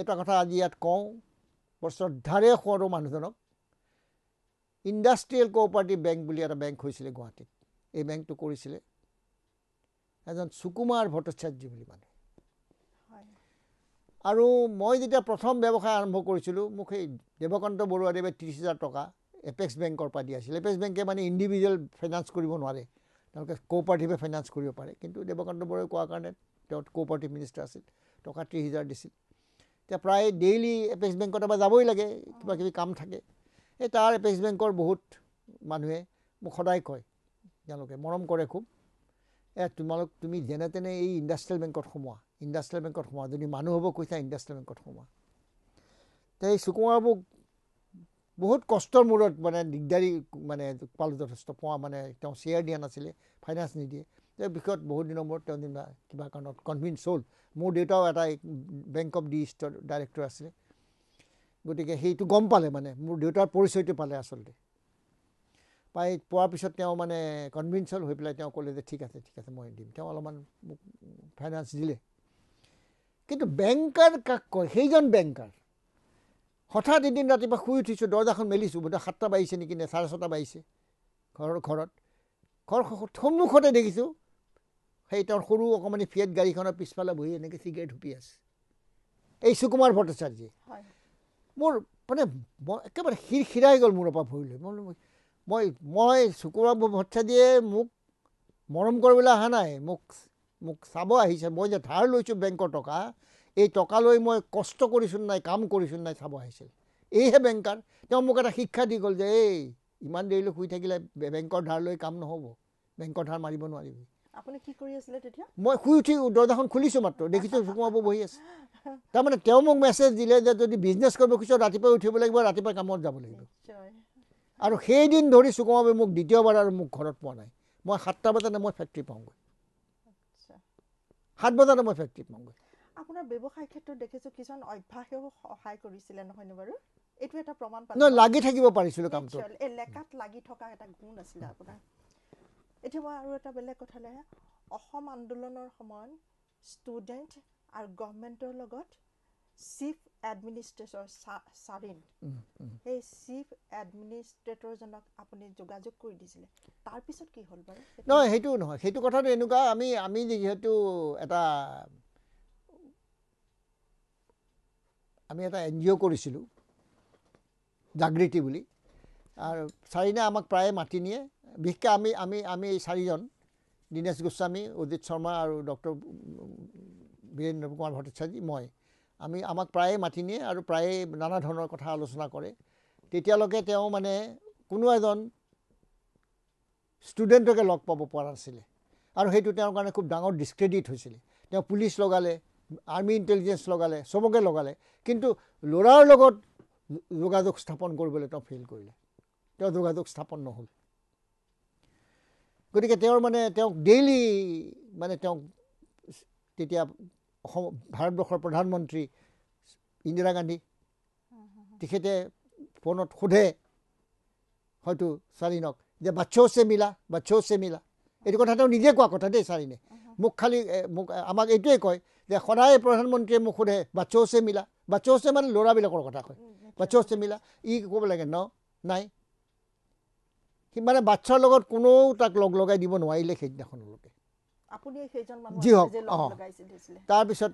এটা কথা আজি ইয়াত কওঁ বৰ শ্ৰদ্ধাৰে সোঁৱৰো মানুহজনক ইণ্ডাষ্ট্ৰিয়েল কোঅপাৰেটিভ বেংক বুলি এটা বেংক হৈছিলে গুৱাহাটীত এই বেংকটো কৰিছিলে এজন সুকুমাৰ ভট্টাচাৰ্য বুলি মানুহ আৰু মই যেতিয়া প্ৰথম ব্যৱসায় আৰম্ভ কৰিছিলোঁ মোক সেই দেৱকান্ত বৰুৱাদেৱে ত্ৰিছ হাজাৰ টকা এপেক্স বেংকৰ পৰা দি আছিল এপেক্স বেংকে মানে ইণ্ডিভিজুৱেল ফাইনেন্স কৰিব নোৱাৰে তেওঁলোকে কোঅপাৰেটিভে ফাইনেন্স কৰিব পাৰে কিন্তু দেৱকান্ত বৰুৱাই কোৱাৰ কাৰণে তেওঁ কোঅপাৰেটিভ মিনিষ্টাৰ আছিল টকা ত্ৰিছ হাজাৰ দিছিল এতিয়া প্ৰায় ডেইলি এপেক্স বেংকত এবাৰ যাবই লাগে কিবা কিবি কাম থাকে এই তাৰ এপেক্স বেংকৰ বহুত মানুহে মোক সদায় কয় তেওঁলোকে মৰম কৰে খুব এ তোমালোক তুমি যেনে তেনে এই ইণ্ডাষ্ট্ৰিয়েল বেংকত সোমোৱা ইণ্ডাষ্ট্ৰিয়েল বেংকত সোমাওঁ যদি মানুহ হ'ব কৈছা ইণ্ডাষ্ট্ৰিয়েল বেংকত সোমোৱা তে এই চুকুমাৰাবু বহুত কষ্টৰ মূৰত মানে দিগদাৰি মানে পালোঁ যথেষ্ট পোৱা মানে তেওঁ শ্বেয়াৰ দিয়া নাছিলে ফাইনেন্স নিদিয়ে তে বিষয়ত বহুত দিনৰ মূৰত তেওঁ যেনিবা কিবা কাৰণত কনভিন্স হ'ল মোৰ দেউতাও এটা বেংক অফ ডি ইষ্টৰ ডাইৰেক্টৰ আছিলে গতিকে সেইটো গম পালে মানে মোৰ দেউতাৰ পৰিচয়টো পালে আচলতে পাই পোৱাৰ পিছত তেওঁ মানে কনভিন্স হৈ পেলাই তেওঁ ক'লে যে ঠিক আছে ঠিক আছে মই দিম তেওঁ অলপমান মোক ফাইনেন্স দিলে কিন্তু বেংকাৰ কাক কয় সেইজন বেংকাৰ হঠাৎ এদিন ৰাতিপুৱা শুই উঠিছোঁ দৰ্জাখন মেলিছোঁ বোধহয় সাতটা বাজিছে নেকি নে চাৰে ছটা বাজিছে ঘৰৰ ঘৰত ঘৰ সন্মুখতে দেখিছোঁ সেই তেওঁৰ সৰু অকণমানি ফিয়েট গাড়ীখনৰ পিছফালে বহি এনেকৈ চিগাৰেট শুপি আছে এই সুকুমাৰ ভট্টাচাৰ্যে মোৰ মানে মই একেবাৰে শিৰ শিৰাই গ'ল মোৰ পৰা ভৰিলৈ মই মই মই সুকুমাৰ ভট্টাচাৰ্যে মোক মৰম কৰিবলৈ অহা নাই মোক মোক চাব আহিছে মই যে ধাৰ লৈছোঁ বেংকৰ টকা এই টকা লৈ মই কষ্ট কৰিছোঁ নাই কাম কৰিছোঁ নাই চাব আহিছিল এইহে বেংকাৰ তেওঁ মোক এটা শিক্ষা দি গ'ল যে এই ইমান দেৰিলৈ শুই থাকিলে বেংকৰ ধাৰ লৈ কাম নহ'ব বেংকৰ ধাৰ মাৰিব নোৱাৰিবি আপুনি কি কৰি আছিলে তেতিয়া মই শুই উঠি দৰ্জাখন খুলিছোঁ মাত্ৰ দেখিছোঁ সুকুমাব বহি আছে তাৰমানে তেওঁ মোক মেছেজ দিলে যে যদি বিজনেছ কৰিব খুজিছোঁ ৰাতিপুৱাই উঠিব লাগিব ৰাতিপুৱাই কামত যাব লাগিব আৰু সেইদিন ধৰি চুকুমাবে মোক দ্বিতীয়বাৰ আৰু মোক ঘৰত পোৱা নাই মই সাতটা বজাতে মই ফেক্টৰী পাওঁগৈ সাত বজাত মই ফেক্টৰীত মই গৈ আপোনাৰ ব্যৱসায় ক্ষেত্ৰত দেখিছোঁ কিছুমান অভ্যাসেও সহায় কৰিছিলে নহয়নে বাৰু এইটো এটা প্ৰমাণ পালোঁ লাগি থাকিব পাৰিছিলোঁ কামটো এই লাগি থকা এটা গুণ আছিলে আপোনাৰ এতিয়া মই আৰু এটা বেলেগ কথা কথালে অসম আন্দোলনৰ সময়ত ষ্টুডেণ্ট আৰু গভমেণ্টৰ লগত চিফ এডমিনিষ্ট্ৰেটৰ চাৰিণ সেই চিফ এডমিনিষ্ট্ৰেটৰজনক আপুনি যোগাযোগ কৰি দিছিলে তাৰপিছত কি হ'ল বাৰু নহয় সেইটো নহয় সেইটো কথাটো এনেকুৱা আমি আমি যিহেতু এটা আমি এটা এন জি অ' কৰিছিলোঁ জাগৃতি বুলি আৰু চাৰিণে আমাক প্ৰায়ে মাতি নিয়ে বিশেষকৈ আমি আমি আমি এই চাৰিজন দীনেশ গোস্বামী উদিত শৰ্মা আৰু ডক্টৰ বীৰেন্দ্ৰ কুমাৰ ভট্টাচাৰ্যী মই আমি আমাক প্ৰায়ে মাতি নিয়ে আৰু প্ৰায়ে নানা ধৰণৰ কথা আলোচনা কৰে তেতিয়ালৈকে তেওঁ মানে কোনো এজন ষ্টুডেণ্টকে লগ পাব পৰা নাছিলে আৰু সেইটো তেওঁৰ কাৰণে খুব ডাঙৰ ডিছক্ৰেডিট হৈছিলে তেওঁ পুলিচ লগালে আৰ্মি ইণ্টেলিজেঞ্চ লগালে চবকে লগালে কিন্তু ল'ৰাৰ লগত যোগাযোগ স্থাপন কৰিবলৈ তেওঁ ফেইল কৰিলে তেওঁ যোগাযোগ স্থাপন নহ'ল গতিকে তেওঁৰ মানে তেওঁক ডেইলি মানে তেওঁক তেতিয়া অসম ভাৰতবৰ্ষৰ প্ৰধানমন্ত্ৰী ইন্দিৰা গান্ধী তেখেতে ফোনত সোধে হয়তো চালিনক যে চে মিলা চে মিলা এইটো কথা তেওঁ নিজে কোৱা কথা দেই চালিনে মোক খালী মোক আমাক এইটোৱে কয় যে সদায় প্ৰধানমন্ত্ৰীয়ে মোক সোধে বাচ্চৌচে মিলা বাচ্চৌচে মানে ল'ৰাবিলাকৰ কথা কয় চে মিলা ই ক'ব লাগে ন নাই সি মানে বাচ্ছাৰ লগত কোনেও তাক লগ লগাই দিব নোৱাৰিলে সেইদিনাখনলৈকে আপুনি সেইজন তাৰপিছত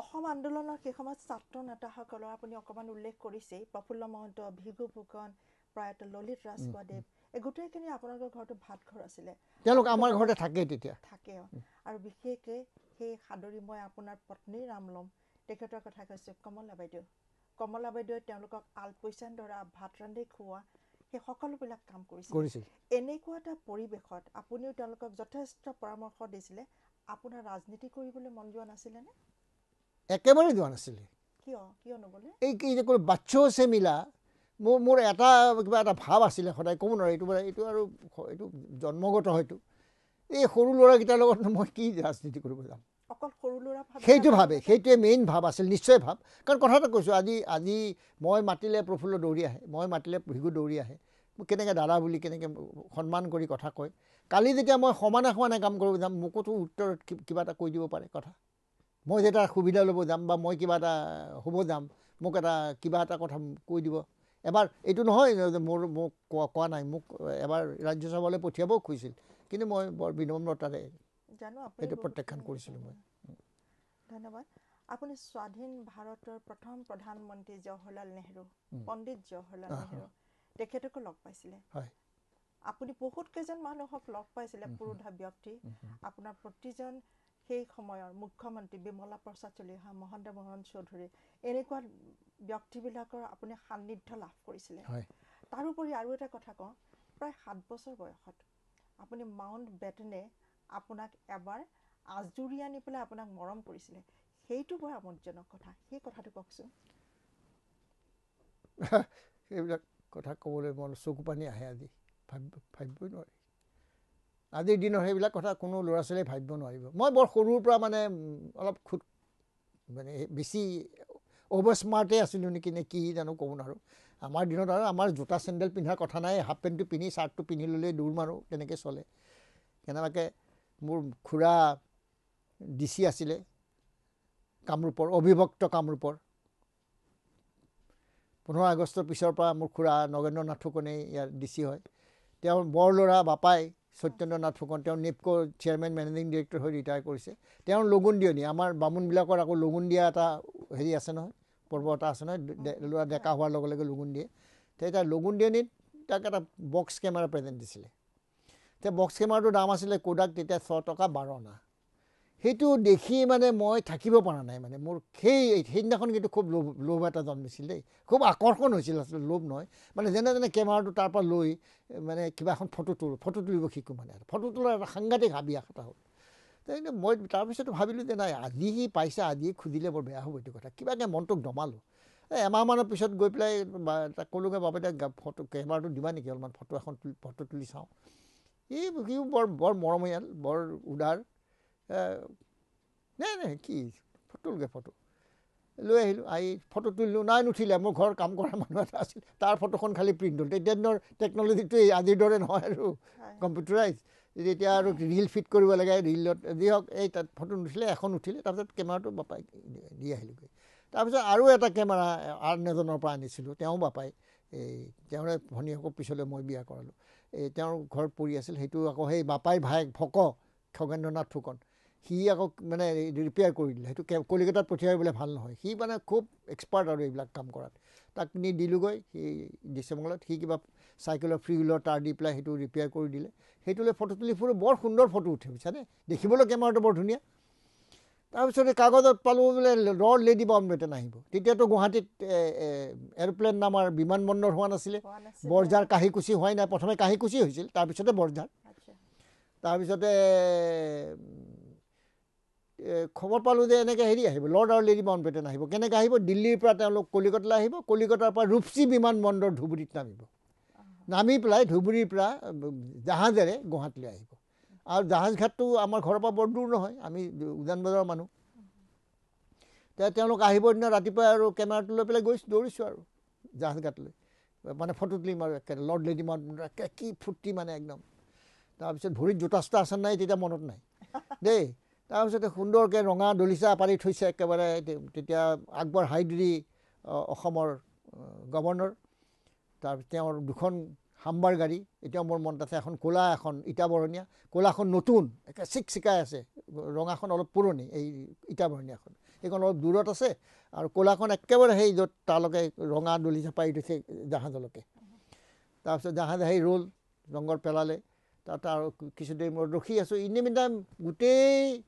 অসম আন্দোলনৰ সেই সময়ত ছাত্ৰ নেতাসকলৰ আপুনি অকণমান উল্লেখ কৰিছে প্ৰফুল্ল মহন্ত ভিগু ফুকন প্ৰয়াত ললিত ৰাজগুৱাদেৱ এই গোটেইখিনি আপোনালোকৰ ঘৰতো ভাত ঘৰ আছিলে তেওঁলোক আমাৰ ঘৰতে থাকে তেতিয়া থাকে আৰু বিশেষকে সেই সাদৰী মই আপোনাৰ পত্নী ৰাম ল'ম তেখেতৰ কথা কৈছোঁ কমলা বাইদেউ কমলা বাইদেৱে তেওঁলোকক আলপৈচান ধৰা ভাত ৰান্ধি খোৱা সেই সকলোবিলাক কাম কৰিছিল এনেকুৱা এটা পৰিৱেশত আপুনিও তেওঁলোকক যথেষ্ট পৰামৰ্শ দিছিলে আপোনাৰ ৰাজনীতি কৰিবলৈ মন যোৱা নাছিলেনে একেবাৰে যোৱা নাছিলে কিয় কিয় নগ'লে এই কি আছে মিলা মোৰ মোৰ এটা কিবা এটা ভাৱ আছিলে সদায় ক'ব নোৱাৰি এইটো মানে এইটো আৰু এইটো জন্মগত হয়তো এই সৰু ল'ৰাকেইটাৰ লগত মই কি ৰাজনীতি কৰিব যাম সেইটো ভাবে সেইটোৱে মেইন ভাৱ আছিল নিশ্চয় ভাৱ কাৰণ কথা এটা কৈছোঁ আজি আজি মই মাতিলে প্ৰফুল্ল দৌৰি আহে মই মাতিলে ভিগু দৌৰি আহে মোক কেনেকৈ দাদা বুলি কেনেকৈ সন্মান কৰি কথা কয় কালি যেতিয়া মই সমানে সমানে কাম কৰিব যাম মোকোতো উত্তৰত কিবা এটা কৈ দিব পাৰে কথা মই যেতিয়া সুবিধা ল'ব যাম বা মই কিবা এটা হ'ব যাম মোক এটা কিবা এটা কথা কৈ দিব এবাৰ এইটো নহয় যে মোৰ মোক কোৱা কোৱা নাই মোক এবাৰ ৰাজ্যসভালৈ পঠিয়াবও খুজিছিল কিন্তু মই বৰ বিনম্ৰতাৰে জানো আপুনি এটা প্ৰত্যাখ্যান কৰিছিলোঁ মই ধন্যবাদ আপুনি স্বাধীন ভাৰতৰ প্ৰথম প্ৰধানমন্ত্ৰী জৱাহৰলাল নেহৰু পণ্ডিত জৱাহৰলাল নেহৰু তেখেতকো লগ পাইছিলে হয় আপুনি বহুত কেইজন মানুহক লগ পাইছিলে পুৰুধা ব্যক্তি আপোনাৰ প্ৰতিজন সেই সময়ৰ মুখ্যমন্ত্ৰী বিমলা প্ৰসাদ চলিহা মহেন্দ্ৰ মোহন চৌধুৰী এনেকুৱা ব্যক্তিবিলাকৰ আপুনি সান্নিধ্য লাভ কৰিছিলে তাৰোপৰি আৰু এটা কথা কওঁ প্ৰায় সাত বছৰ বয়সত আপুনি মাউণ্ট বেটনে আপোনাক এবাৰ আজৰি আনি পেলাই আপোনাক মৰম কৰিছিলে সেইটো বৰ আমোদজনক কথা সেই কথাটো কওকচোন সেইবিলাক কথা ক'বলৈ মন চকু পানী আহে আজি ভাবিব ভাবিবই নোৱাৰি আজিৰ দিনৰ সেইবিলাক কথা কোনো ল'ৰা ছোৱালীয়ে ভাবিব নোৱাৰিব মই বৰ সৰুৰ পৰা মানে অলপ খুদ মানে বেছি অ'ভাৰ স্মাৰ্টেই আছিলোঁ নেকি নে কি জানো ক'ব নোৱাৰোঁ আমাৰ দিনত আৰু আমাৰ জোতা চেণ্ডেল পিন্ধাৰ কথা নাই হাফ পেণ্টটো পিন্ধি চাৰ্টটো পিন্ধি ল'লেই দৌৰ মাৰোঁ তেনেকৈ চলে কেনেবাকৈ মোৰ খুৰা ডি চি আছিলে কামৰূপৰ অবিভক্ত কামৰূপৰ পোন্ধৰ আগষ্টৰ পিছৰ পৰা মোৰ খুৰা নগেন্দ্ৰ নাথ ফুকনেই ইয়াৰ ডি চি হয় তেওঁৰ বৰ ল'ৰা বাপাই সত্যেন্দ্ৰ নাথ ফুকন তেওঁ নিপক' চেয়াৰমেন মেনেজিং ডিৰেক্টৰ হৈ ৰিটায়াৰ কৰিছে তেওঁৰ লগুণ লগুণ্ডিয়নী আমাৰ বামুণবিলাকৰ আকৌ লগুণ দিয়া এটা হেৰি আছে নহয় পৰ্ব এটা আছে নহয় ল'ৰা ডেকা হোৱাৰ লগে লগে লগুণ দিয়ে তেতিয়া লগুণ লগুণ্ডিয়নীত তাক এটা বক্স কেমেৰা প্ৰেজেণ্ট দিছিলে যে বক্স কেমেৰাটোৰ দাম আছিলে কোডাক তেতিয়া ছ টকা বাৰ না সেইটো দেখি মানে মই থাকিব পৰা নাই মানে মোৰ সেই সেইদিনাখন কিন্তু খুব লোভ লোভ এটা জন্মিছিল দেই খুব আকৰ্ষণ হৈছিল আচলতে লোভ নহয় মানে যেনে যেনে কেমেৰাটো তাৰ পৰা লৈ মানে কিবা এখন ফটো তোলোঁ ফটো তুলিব শিকোঁ মানে ফটো তোলাৰ এটা সাংঘাতিক হাবিয়াস এটা হ'ল তেনে মই তাৰপিছতো ভাবিলোঁ যে নাই আজি সি পাইছে আজিয়ে খুজিলে বৰ বেয়া হ'ব এইটো কথা কিবা এনে মনটোক দমালোঁ এমাহমানৰ পিছত গৈ পেলাই ক'লোঁগৈ বাপ এতিয়া ফটো কেমেৰাটো দিবা নেকি অলপমান ফটো এখন তুলি ফটো তুলি চাওঁ ই সিও বৰ বৰ মৰমীয়াল বৰ উদাৰ নাই নাই কি তোলগৈ ফটো লৈ আহিলোঁ আহি ফটো তুলিলোঁ নাই নুঠিলে মোৰ ঘৰ কাম কৰা মানুহ এটা আছিল তাৰ ফটোখন খালী প্ৰিণ্ট হ'ল তেতিয়া দিনৰ এই আজিৰ দৰে নহয় আৰু কম্পিউটাৰাইজ এতিয়া আৰু ৰীল ফিট কৰিব লাগে ৰীলত যি হওক এই তাত ফটো নুঠিলে এখন উঠিলে তাৰপিছত কেমেৰাটো বাপাই দি আহিলোঁগৈ তাৰপিছত আৰু এটা কেমেৰা আন এজনৰ পৰা আনিছিলোঁ তেওঁ বাপাই এই তেওঁৰে ভনীয়েকক পিছলৈ মই বিয়া কৰালোঁ এই তেওঁৰ ঘৰত পৰি আছিল সেইটো আকৌ সেই বাপাই ভাই ভক খগেন্দ্ৰনাথ ফুকন সি আকৌ মানে ৰিপেয়াৰ কৰি দিলে সেইটো কলিকতাত পঠিয়াবলৈ ভাল নহয় সি মানে খুব এক্সপাৰ্ট আৰু এইবিলাক কাম কৰাত তাক নি দিলোঁগৈ সেই ডিচেম্বৰত সি কিবা চাইকেলৰ ফ্ৰী হুইলৰ তাৰ দি পেলাই সেইটো ৰিপেয়াৰ কৰি দিলে সেইটোলৈ ফটো তুলি ফুৰোঁ বৰ সুন্দৰ ফটো উঠে বুজিছানে দেখিবলৈ কেমেৰাটো বৰ ধুনীয়া তাৰপিছতে কাগজত পালোঁ বোলে ৰড লেডি বম্বেটেন আহিব তেতিয়াতো গুৱাহাটীত এৰোপ্লেন নামৰ বন্দৰ হোৱা নাছিলে বৰজাৰ কুচি হোৱাই নাই প্ৰথমে কাহিকুচি হৈছিল তাৰপিছতে বৰজাৰ তাৰপিছতে খবৰ পালোঁ যে এনেকৈ হেৰি আহিব লৰ্ড আৰু লেডি মাউণ্টবেটেন আহিব কেনেকৈ আহিব দিল্লীৰ পৰা তেওঁলোক কলিকতালৈ আহিব কলিকতাৰ পৰা ৰূপচি বন্দৰ ধুবুৰীত নামিব নামি পেলাই ধুবুৰীৰ পৰা জাহাজেৰে গুৱাহাটীলৈ আহিব আৰু জাহাজঘাটটো আমাৰ ঘৰৰ পৰা বৰ দূৰ নহয় আমি উজান বজাৰৰ মানুহ তেতিয়া তেওঁলোক আহিবৰ দিনা ৰাতিপুৱাই আৰু কেমেৰাটো লৈ পেলাই গৈছোঁ দৌৰিছোঁ আৰু জাহাজঘাটলৈ মানে ফটো তুলিম আৰু একে লৰ্ড লেডি মাউণ্ট কি ফূৰ্তি মানে একদম তাৰপিছত ভৰিত জোতা চোতা আছে নাই তেতিয়া মনত নাই দেই তাৰপিছতে সুন্দৰকৈ ৰঙা দলিচা পাৰি থৈছে একেবাৰে তেতিয়া আকবৰ হাইদ্ৰী অসমৰ গভৰ্ণৰ তাৰপিছত তেওঁৰ দুখন হাম্বাৰ গাড়ী এতিয়াও মোৰ মনত আছে এখন ক'লা এখন ইটা বৰণীয়া ক'লাখন নতুন একে চিকচিকাই আছে ৰঙাখন অলপ পুৰণি এই ইটা বৰণীয়াখন সেইখন অলপ দূৰত আছে আৰু ক'লাখন একেবাৰে সেই য'ত তালৈকে ৰঙা দলি চাপাৰি দিছে জাহাজলৈকে তাৰপিছত জাহাজ সেই ৰ'ল ৰংঘৰ পেলালে তাত আৰু কিছু দেৰি মই ৰখি আছোঁ ইনিমিন টাইম গোটেই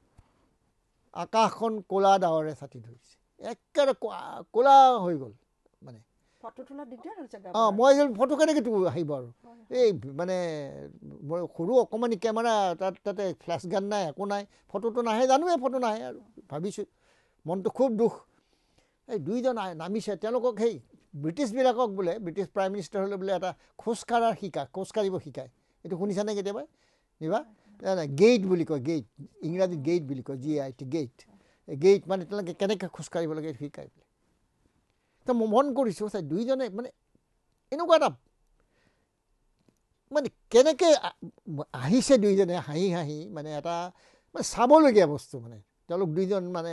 আকাশখন ক'লা ডাৱৰে চাটি ধৰিছে একেবাৰে ক'লা হৈ গ'ল মানে মই ফটো কেনেকৈ তোৰ আহিব আৰু এই মানে মই সৰু অকণমানি কেমেৰা তাত তাতে ফ্লেছ গান নাই একো নাই ফটোটো নাহে জানোৱে ফটো নাহে আৰু ভাবিছোঁ মনটো খুব দুখ এই দুইজন নামিছে তেওঁলোকক সেই ব্ৰিটিছবিলাকক বোলে ব্ৰিটিছ প্ৰাইম মিনিষ্টাৰ হ'লে বোলে এটা খোজকাঢ়াৰ শিকা খোজকাঢ়িব শিকায় এইটো শুনিছানে কেতিয়াবা নিবা গেইট বুলি কয় গেইট ইংৰাজীত গেইট বুলি কয় G I T gate gate মানে তেওঁলোকে কেনেকৈ খোজকাঢ়িব লাগে শিকায় বোলে তো মই মন কৰিছোঁ চাই দুইজনে মানে এনেকুৱা এটা মানে কেনেকৈ আহিছে দুইজনে হাঁহি হাঁহি মানে এটা মানে চাবলগীয়া বস্তু মানে তেওঁলোক দুইজন মানে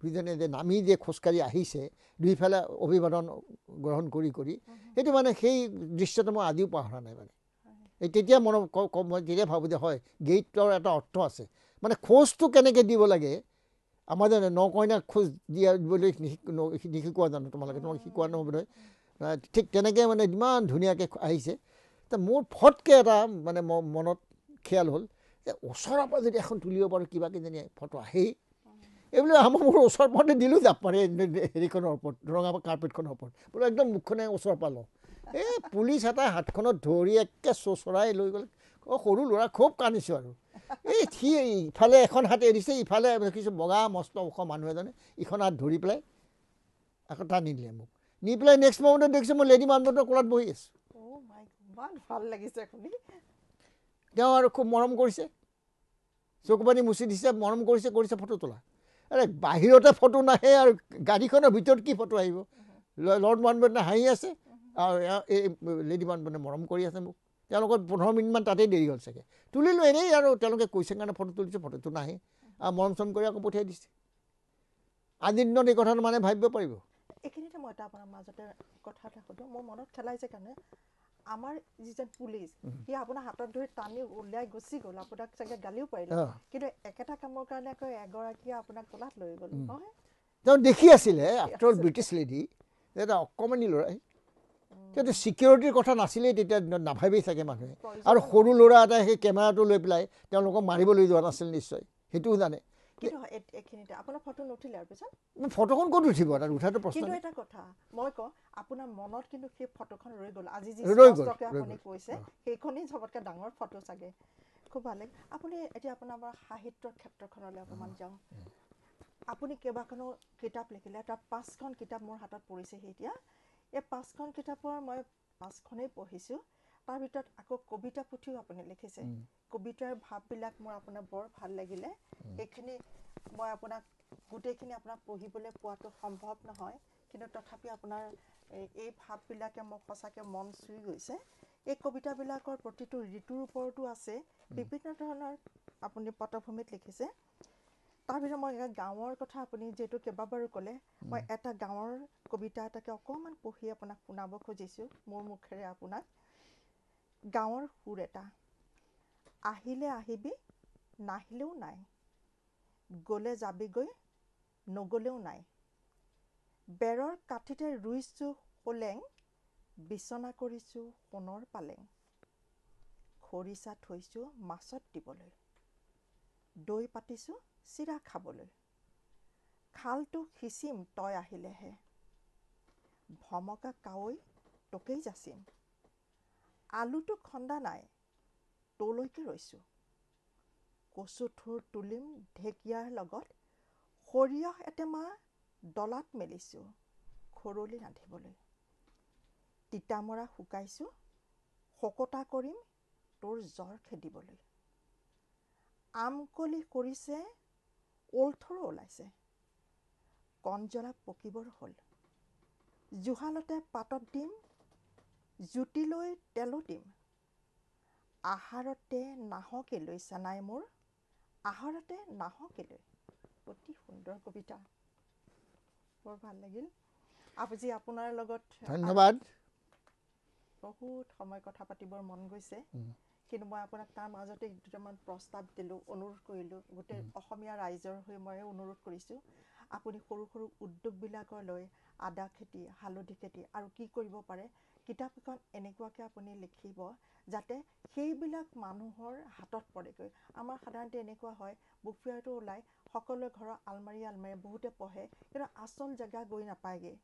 দুইজনে যে নামি যে খোজকাঢ়ি আহিছে দুইফালে অভিবাদন গ্ৰহণ কৰি কৰি সেইটো মানে সেই দৃশ্যটো মই আজিও পাহৰা নাই মানে এই তেতিয়া মনত কম মই তেতিয়া ভাবোঁ যে হয় গেইটৰ এটা অৰ্থ আছে মানে খোজটো কেনেকৈ দিব লাগে আমাৰ ন কইনাক খোজ দিয়া দিবলৈ নিশিকোৱা জানো তোমালোকে তোমাক শিকোৱা নহয় ঠিক তেনেকৈ মানে ইমান ধুনীয়াকৈ আহিছে মোৰ ফটকৈ এটা মানে মনত খিয়াল হ'ল যে ওচৰৰ পৰা যদি এখন তুলিব পাৰোঁ কিবা কিজানি ফটো আহেই এইবিলাক আমাৰ মোৰ ওচৰৰ পৰা দিলোঁ যাব পাৰে হেৰিখনৰ ওপৰত ৰঙা কাৰ্পেটখনৰ ওপৰত বোলো একদম মুখখনে ওচৰৰ পৰা লওঁ এই পুলিচ এটা হাতখনত ধৰি একে চৰাই লৈ গ'লে অঁ সৰু ল'ৰা খুব কান্দিছোঁ আৰু এই সি ইফালে এখন হাতে দিছে ইফালে দেখিছোঁ বগা মস্ত ওখ মানুহ এজনে ইখন হাত ধৰি পেলাই আকৌ তাত নিদিলে মোক নি পেলাই নেক্সট মমেণ্টত দেখিছোঁ মই লেডি মানুহৰ কোলাত বহি আছোঁ oh তেওঁ আৰু খুব মৰম কৰিছে চকু পানী মুচি দিছে মৰম কৰিছে কৰিছে ফটো তোলা আৰে বাহিৰতে ফটো নাহে আৰু গাড়ীখনৰ ভিতৰত কি ফটো আহিব লৰ্ড মানবনে হাঁহি আছে আৰু এই লেডি মানবনে মৰম কৰি আছে মোক তেওঁলোকৰ পোন্ধৰ মিনিটমান তাতেই দেৰি হ'ল চাগে তুলিলোঁ এনেই আৰু তেওঁলোকে কৈছে কাৰণে ফটো তুলিছে ফটোটো নাহে আৰু মৰম চৰম কৰি আকৌ পঠিয়াই দিছে আজিৰ দিনত এই কথাটো মানে ভাবিব পাৰিব এইখিনিতে মই এটা আপোনাৰ মাজতে কথা এটা সোধোঁ মোৰ মনত খেলাইছে কাৰণে আমাৰ যিজন পুলিচ সি আপোনাৰ হাতত ধৰি টানি উলিয়াই গুচি গ'ল আপোনাক চাগে গালিও পাৰিলে কিন্তু একেটা কামৰ কাৰণে আকৌ এগৰাকীয়ে আপোনাক কোলাত লৈ গ'ল তেওঁ দেখি আছিলে আফটাৰ অল ব্ৰিটিছ লেডি এটা অকণমানি ল'ৰাই তেতিয়া ছিকিউৰিটিৰ কথা নাছিলেই তেতিয়া নাভাবেই চাগে মানুহে আৰু সৰু ল'ৰা এটাই সেই কেমেৰাটো লৈ পেলাই তেওঁলোকক মাৰিবলৈ যোৱা নাছিল নিশ্চয় সেইটোও জানে আপুনি কেইবাখনো কিতাপ লিখিলে পাঁচখন কিতাপ মোৰ হাতত পৰিছে এতিয়া এই পাঁচখন কিতাপৰ মই পাঁচখনেই পঢ়িছোঁ তাৰ ভিতৰত আকৌ কবিতা পুথিও আপুনি লিখিছে কবিতাৰ ভাববিলাক মোৰ আপোনাৰ বৰ ভাল লাগিলে সেইখিনি মই আপোনাক গোটেইখিনি আপোনাক পঢ়িবলৈ পোৱাটো সম্ভৱ নহয় কিন্তু তথাপি আপোনাৰ এই ভাৱবিলাকে মোক সঁচাকৈ মন চুই গৈছে এই কবিতাবিলাকৰ প্ৰতিটো ঋতুৰ ওপৰতো আছে বিভিন্ন ধৰণৰ আপুনি পটভূমিত লিখিছে তাৰপিছত মই গাঁৱৰ কথা আপুনি যিহেতু কেইবাবাৰো ক'লে মই এটা গাঁৱৰ কবিতা এটাকে অকণমান পঢ়ি আপোনাক শুনাব খুজিছোঁ মোৰ মুখেৰে আপোনাক গাঁৱৰ সুৰ এটা আহিলে আহিবি নাহিলেও নাই গ'লে যাবিগৈ নগ'লেও নাই বেৰৰ কাঠিতে ৰুইছোঁ হলেং বিচনা কৰিছোঁ সোণৰ পালেং খৰিচা থৈছোঁ মাছত দিবলৈ দৈ পাতিছোঁ চিৰা খাবলৈ খালটো সিঁচিম তই আহিলেহে ভমকা কাৱৈ তোকেই যাচিম আলুটো খন্দা নাই তলৈকে ৰৈছোঁ কচুথোৰ তুলিম ঢেকীয়াৰ লগত সৰিয়হ এটেমা ডলাত মেলিছোঁ খৰলি ৰান্ধিবলৈ তিতামৰা শুকাইছোঁ শকতা কৰিম তোৰ জ্বৰ খেদিবলৈ আমকলি কৰিছে অল্থৰো ওলাইছে কণজলা পকিবৰ হ'ল জুহালতে পাতত দিম জুতিলৈ তেলো দিম আহাৰতে নাহকে লৈ চানাই মোৰ আহাৰতে নাহকে লৈ অতি সুন্দৰ কবিতা বৰ ভাল লাগিল আপুজি আপোনাৰ লগত ধন্যবাদ বহুত সময় কথা পাতিবৰ মন গৈছে কিন্তু মই আপোনাক তাৰ মাজতে দুটামান প্ৰস্তাৱ দিলোঁ অনুৰোধ কৰিলোঁ গোটেই অসমীয়া ৰাইজৰ হৈ মই অনুৰোধ কৰিছোঁ আপুনি সৰু সৰু উদ্যোগবিলাকৰ লৈ আদা খেতি হালধি খেতি আৰু কি কৰিব পাৰে কিতাপখন এনেকুৱাকৈ আপুনি লিখিব যাতে সেইবিলাক মানুহৰ হাতত পৰেগৈ আমাৰ সাধাৰণতে এনেকুৱা হয় বুফিয়াৰটো ওলাই সকলোৱে ঘৰৰ আলমাৰি আলমাৰি বহুতে পঢ়ে কিন্তু আচল জেগা গৈ নাপায়গৈ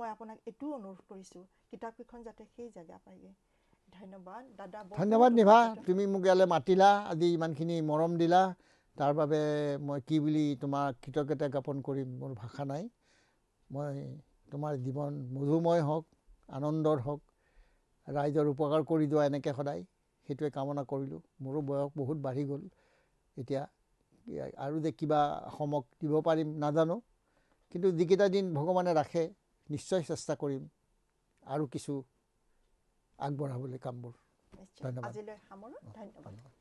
মই আপোনাক এইটোও অনুৰোধ কৰিছোঁ কিতাপকেইখন যাতে সেই জেগা পায়গৈ ধন্যবাদ নিভা তুমি মোক ইয়ালৈ মাতিলা আজি ইমানখিনি মৰম দিলা তাৰ বাবে মই কি বুলি তোমাক কৃতজ্ঞতা জ্ঞাপন কৰিম মোৰ ভাষা নাই মই তোমাৰ জীৱন মধুময় হওক আনন্দৰ হওক ৰাইজৰ উপকাৰ কৰি যোৱা এনেকৈ সদায় সেইটোৱে কামনা কৰিলোঁ মোৰো বয়স বহুত বাঢ়ি গ'ল এতিয়া আৰু যে কিবা সমক দিব পাৰিম নাজানো কিন্তু যিকেইটা দিন ভগৱানে ৰাখে নিশ্চয় চেষ্টা কৰিম আৰু কিছু আগবঢ়াবলৈ কামবোৰ ধন্যবাদ